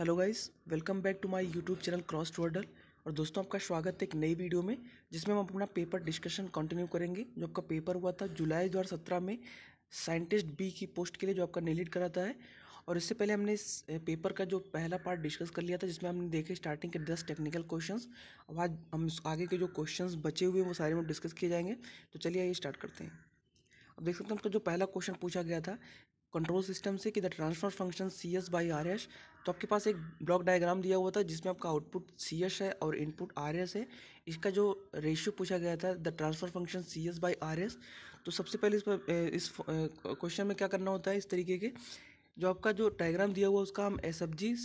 hello guys welcome back to my YouTube channel cross two और दोस्तों आपका स्वागत है एक नई वीडियो में जिसमें हम अपना पेपर डिस्कशन कंटिन्यू करेंगे जो आपका पेपर हुआ था जुलाई दो सत्रह में साइंटिस्ट बी की पोस्ट के लिए जो आपका निलीट कराता है और इससे पहले हमने इस पेपर का जो पहला पार्ट डिस्कस कर लिया था जिसमें हमने देखे स्टार्टिंग के दस टेक्निकल क्वेश्चंस अब आज हम आगे के जो क्वेश्चंस बचे हुए हैं वो सारे में डिस्कस किए जाएंगे तो चलिए आइए स्टार्ट करते हैं अब देख सकते हैं उसका जो पहला क्वेश्चन पूछा गया था कंट्रोल सिस्टम से कि the transfer function C S by R S तो आपके पास एक ब्लॉक डायग्राम दिया हुआ था जिसमें आपका आउटपुट सी एस है और इनपुट आर एस है इसका जो रेशियो पूछा गया था the transfer function C S by R S तो सबसे पहले इस पर इस क्वेश्चन में क्या करना होता है इस तरीके के जो आपका जो डायग्राम दिया हुआ उसका हम S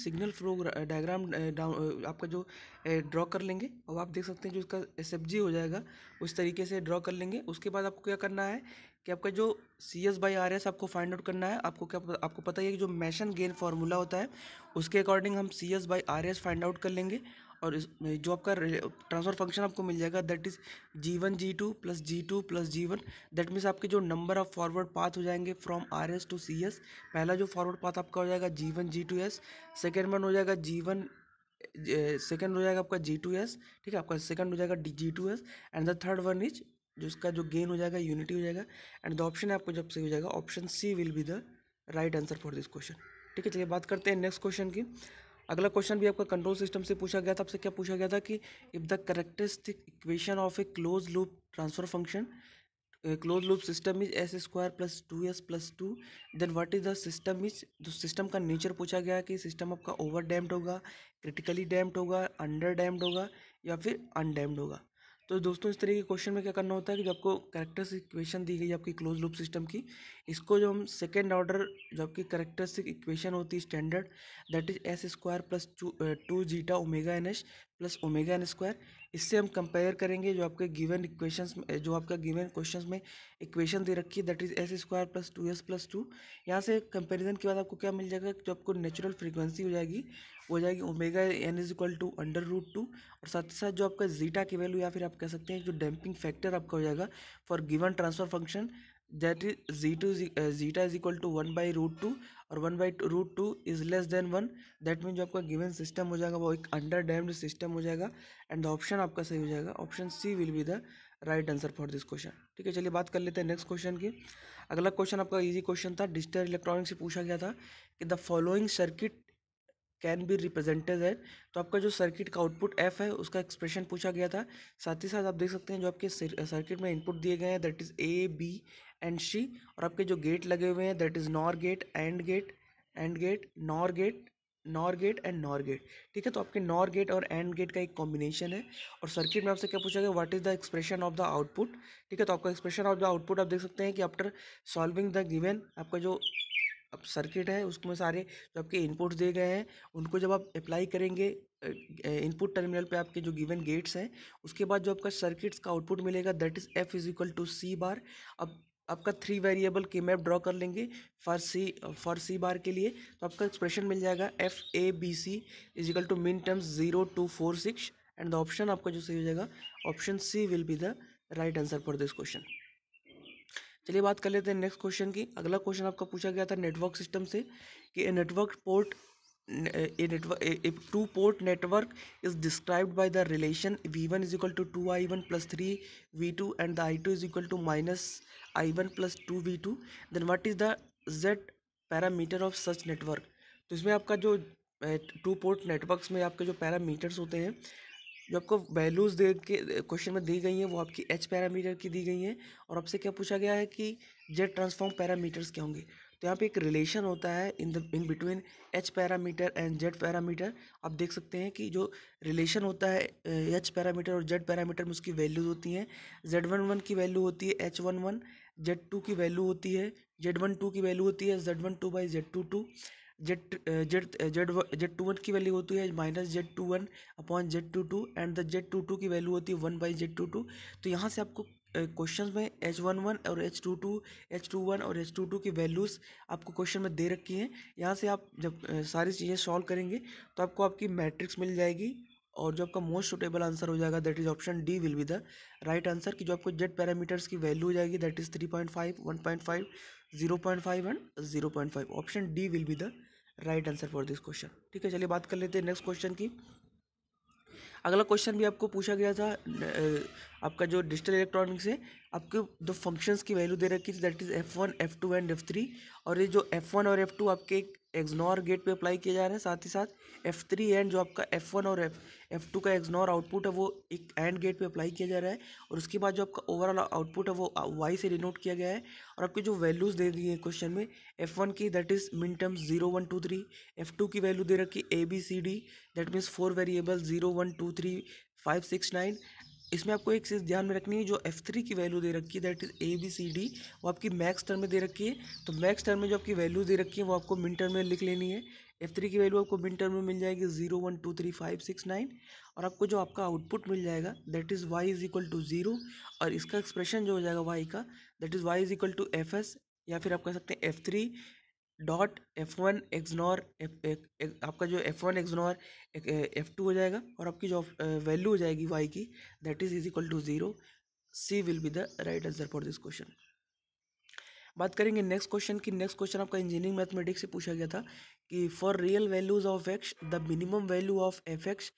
signal flow diagram down आपका जो ड्रॉ कर लेंगे और आप देख सकते हैं जो इसका एस हो जाएगा उस तरीके से ड्रॉ कर लेंगे उसके बाद आपको क्या करना है कि आपका जो C S by R S आपको फाइंड आउट करना है आपको क्या आपको पता ही है कि जो मैशन गेन फार्मूला होता है उसके अकॉर्डिंग हम C S by R S find out कर लेंगे और इस जो आपका ट्रांसफ़र फंक्शन आपको मिल जाएगा that is G one G two plus G two plus G one that means आपके जो नंबर ऑफ फॉरवर्ड पाथ हो जाएंगे from R S to C S पहला जो फॉरवर्ड पाथ आपका हो जाएगा G one G two S second one हो जाएगा जी वन सेकेंड हो जाएगा आपका जी टू एस ठीक है आपका सेकेंड हो जाएगा G two S and the third one is जो इसका जो गेन हो जाएगा यूनिटी हो जाएगा एंड द ऑप्शन आपको जब सही हो जाएगा option C will be the right answer for this question ठीक है चलिए बात करते हैं नेक्स्ट क्वेश्चन की अगला क्वेश्चन भी आपका कंट्रोल सिस्टम से पूछा गया था आपसे क्या पूछा गया था कि if the characteristic equation of a close loop transfer function close loop system is S square plus two S plus two then what is the system is जो सिस्टम का नेचर पूछा गया कि सिस्टम आपका ओवर डैम्ड होगा critically damped होगा under damped होगा या फिर अनडैम्ड होगा तो दोस्तों इस तरीके के क्वेश्चन में क्या करना होता है कि जब आपको करेक्टर्स इक्वेशन दी गई है आपकी क्लोज लूप सिस्टम की इसको जो हम सेकेंड ऑर्डर जो आपकी करेक्टर्स इक्वेशन होती है standard that is S square plus two zeta omega N H plus omega N square इससे हम कंपेयर करेंगे जो आपके गिवन इक्वेशंस में जो आपका गिवन क्वेश्चंस में इक्वेशन दे रखी है that is S square plus two S plus two यहाँ से कंपेरिजन के बाद आपको क्या मिल जाएगा जो आपको नेचुरल फ्रीक्वेंसी हो जाएगी वो हो जाएगी omega N is equal to under root two और साथ ही साथ जो आपका जीटा की वैल्यू या फिर आप कह सकते हैं जो डैम्पिंग फैक्टर आपका हो जाएगा for given transfer function that is G two zeta is equal to one by root two और one by root two is less than one that mean जो आपका गिवन सिस्टम हो जाएगा वो एक अंडर डैम्ड सिस्टम हो जाएगा and option आपका सही हो जाएगा option C will be the right answer for this question ठीक है चलिए बात कर लेते हैं नेक्स्ट क्वेश्चन की अगला क्वेश्चन आपका इजी क्वेश्चन था डिजिटल इलेक्ट्रॉनिक्स से पूछा गया था कि the following circuit can be represented है तो आपका जो सर्किट का आउटपुट एफ है उसका एक्सप्रेशन पूछा गया था साथ ही साथ आप देख सकते हैं जो आपके सर्किट में इनपुट दिए गए हैं that is A B and C और आपके जो गेट लगे हुए हैं that is nor gate and gate and gate nor gate nor gate and nor gate ठीक है तो आपके नॉर गेट और एंड गेट का एक कॉम्बिनेशन है और सर्किट में आपसे क्या पूछा गया what is the expression of the output ठीक है तो आपका एक्सप्रेशन ऑफ द आउटपुट आप देख सकते हैं कि आफ्टर सॉल्विंग द गिवन आपका जो अब सर्किट है उसमें सारे जो आपके इनपुट्स दिए गए हैं उनको जब आप अप्लाई करेंगे इनपुट टर्मिनल पे आपके जो गिवन गेट्स हैं उसके बाद जो आपका सर्किट्स का आउटपुट मिलेगा that is F is equal to C bar अब आपका थ्री वेरिएबल के मैप ड्रॉ कर लेंगे फॉर सी फॉर सी बार के लिए तो आपका एक्सप्रेशन मिल जाएगा F A B C is equal to min terms zero two four six and the option आपका जो सही हो जाएगा option C will be the right answer for this question चलिए बात कर लेते हैं नेक्स्ट क्वेश्चन की अगला क्वेश्चन आपका पूछा गया था नेटवर्क सिस्टम से कि network port a network two port network is described by the relation V one is equal to two I one plus three V two and the I two is equal to minus I one plus two V two then what is the Z parameter of such network तो इसमें आपका जो to port network में आपके जो parameters होते हैं जो आपको वैल्यूज़ दे के क्वेश्चन में दी गई हैं वो आपकी एच पैरामीटर की दी गई हैं और आपसे क्या पूछा गया है कि जेड ट्रांसफॉर्म पैरामीटर्स क्या होंगे तो यहाँ पे एक रिलेशन होता है in the in between H parameter and Z parameter आप देख सकते हैं कि जो रिलेशन होता है एच पैरामीटर और जेड पैरामीटर में उसकी वैल्यूज़ होती हैं जेड वन वन की वैल्यू होती है H one one Z two की वैल्यू होती है जेड वन टू की वैल्यू होती है Z one two by Z two two Z Z Z Z two one की वैल्यू होती है minus Z two one upon Z two two and the Z two two की value होती है one by Z two two तो यहाँ से आपको क्वेश्चन में एच वन वन और H two two H two one और एच टू टू की वैल्यूज़ आपको क्वेश्चन में दे रखी हैं यहाँ से आप जब सारी चीज़ें सॉल्व करेंगे तो आपको आपकी मैट्रिक्स मिल जाएगी और जो आपका मोस्ट सुटेबल आंसर हो जाएगा that is option D will be the right answer कि जो आपको जेट पैरामीटर्स की वैल्यू हो जाएगी that is three point five one point five zero point five and zero point five option D will be the right answer for this question ठीक है चलिए बात कर लेते हैं नेक्स्ट क्वेश्चन की अगला क्वेश्चन भी आपको पूछा गया था आपका जो डिजिटल इलेक्ट्रॉनिक्स है आपके दो फंक्शंस की वैल्यू दे रखी थी that is F one F two and F three और ये जो एफ वन और एफ टू आपके एक एग्जनोर गेट पे अप्लाई किया जा रहा है साथ ही साथ एफ थ्री एंड जो आपका एफ वन और एफ एफ टू का एग्जनोर आउटपुट है वो एक एंड गेट पे अप्लाई किया जा रहा है और उसके बाद जो आपका ओवरऑल आउटपुट है वो वाई से डिनोट किया गया है और आपकी जो वैल्यूज़ दे दी है क्वेश्चन में एफ वन की that is min term zero one two three F two की वैल्यू दे रखी A B C D that means four variable zero one two three five six nine इसमें आपको एक चीज़ ध्यान में रखनी है जो एफ थ्री की वैल्यू दे रखी है that is A B C D वो आपकी मैक्स टर्म में दे रखी है तो मैक्स टर्म में जो आपकी वैल्यू दे रखी है वो आपको मिन टर्म में लिख लेनी है एफ थ्री की वैल्यू आपको मिन टर्म में मिल जाएगी zero one two three five six nine और आपको जो आपका आउटपुट मिल जाएगा that is Y is equal to zero और इसका एक्सप्रेशन जो हो जाएगा वाई का that is Y is equal to F S या फिर आप कह सकते हैं F three dot F one XNOR आपका जो F one XNOR F two हो जाएगा और आपकी जो वैल्यू हो जाएगी वाई की that is is equal to zero C will be the right answer for this question बात करेंगे नेक्स्ट क्वेश्चन की नेक्स्ट क्वेश्चन आपका इंजीनियरिंग मैथमेटिक्स से पूछा गया था कि for real values of X the minimum value of F X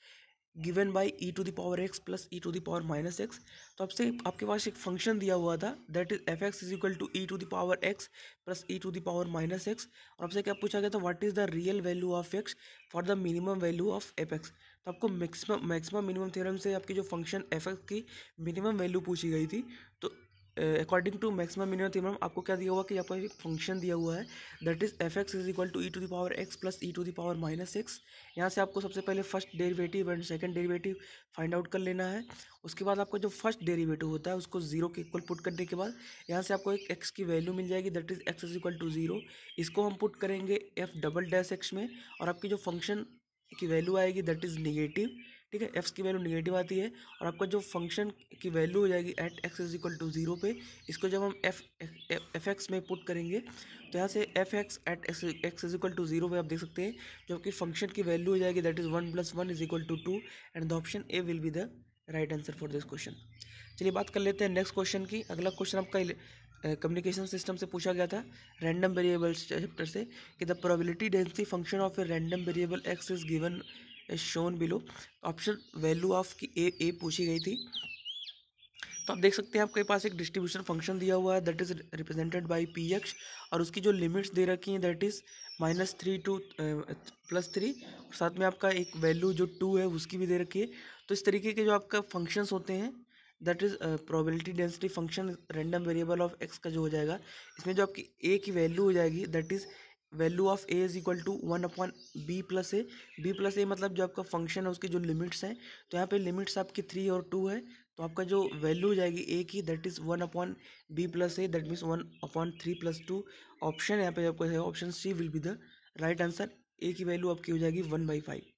given by E to the power x plus E to the power minus X तो आपसे आपके पास एक फंक्शन दिया हुआ था that is f x is equal to e to the power x plus E to the power minus x और आपसे क्या पूछा गया था what is the real value of x for the minimum value of F x तो आपको maximum maximum minimum theorem से आपकी जो फंक्शन एफ एक्स की मिनिमम वैल्यू पूछी गई थी तो according to maximum minimum theorem आपको क्या दिया हुआ कि यहाँ पर एक फंक्शन दिया हुआ है that is f x is equal to e to the power x plus E to the power minus x यहाँ से आपको सबसे पहले first derivative and second derivative find out कर लेना है उसके बाद आपका जो फर्स्ट डेरिवेटिव होता है उसको जीरो के इक्वल पुट करने के बाद यहाँ से आपको एक एक्स की वैल्यू मिल जाएगी that is x is equal to zero इसको हम पुट करेंगे एफ डबल डैश एक्स में और आपकी जो फंक्शन की वैल्यू आएगी दैट इज़ निगेटिव ठीक है एफ़ की वैल्यू निगेटिव आती है और आपका जो फंक्शन की वैल्यू हो जाएगी at x is equal to zero पे इसको जब हम एफ एफ एक्स में पुट करेंगे तो यहाँ से f x at x is equal to zero पे आप देख सकते हैं जो फंक्शन की वैल्यू हो जाएगी that is one plus one is equal to two and the option A will be the right answer for this question चलिए बात कर लेते हैं नेक्स्ट क्वेश्चन की अगला क्वेश्चन आपका कम्युनिकेशन सिस्टम से पूछा गया था रैंडम वेरिएबल्स चैप्टर से कि the probability density function of a random variable x is given as shown below option value of की ए ए पूछी गई थी तो आप देख सकते हैं आपके पास एक डिस्ट्रीब्यूशन फंक्शन दिया हुआ है that is represented by p x और उसकी जो लिमिट्स दे रखी हैं that is minus three to plus three साथ में आपका एक वैल्यू जो टू है उसकी भी दे रखी है तो इस तरीके के जो आपका फंक्शंस होते हैं that is probability density function random variable of x का जो हो जाएगा इसमें जो आपकी ए की वैल्यू हो जाएगी that is value of a is equal to one upon b plus a b plus a मतलब जो आपका फंक्शन है उसकी जो लिमिट्स हैं तो यहाँ पे लिमिट्स आपकी थ्री और टू है तो आपका जो वैल्यू जाएगी ए की that is one upon b plus a that means one upon three plus two option यहाँ पे आपका option C will be the right answer a की वैल्यू आपकी हो जाएगी वन बाई फाइव